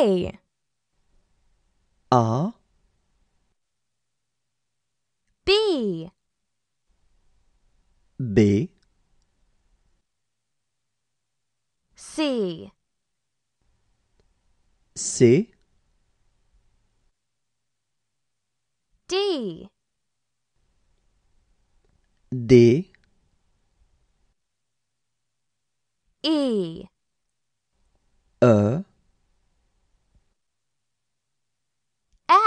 A R B B C C D D E E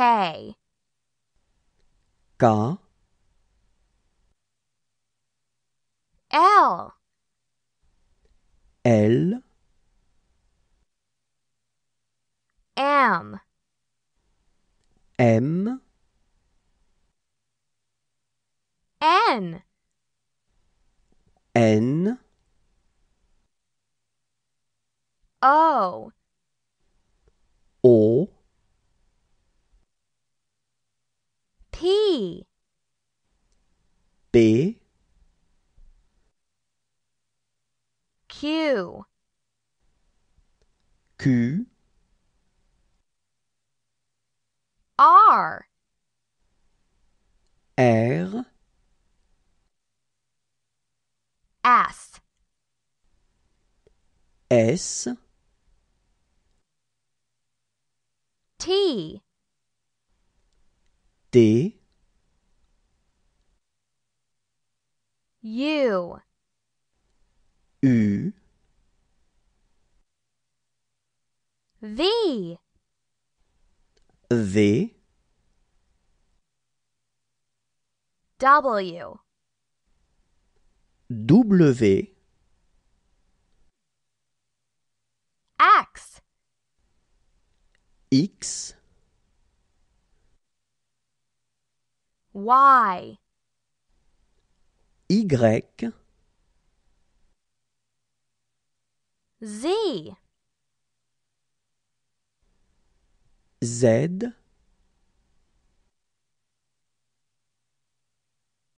K. L. L. M. M. N. N. O. O. B. Q. Q. R. R. S. S. T. D. U. V. V. W. W. X. X. Y. Y Z Z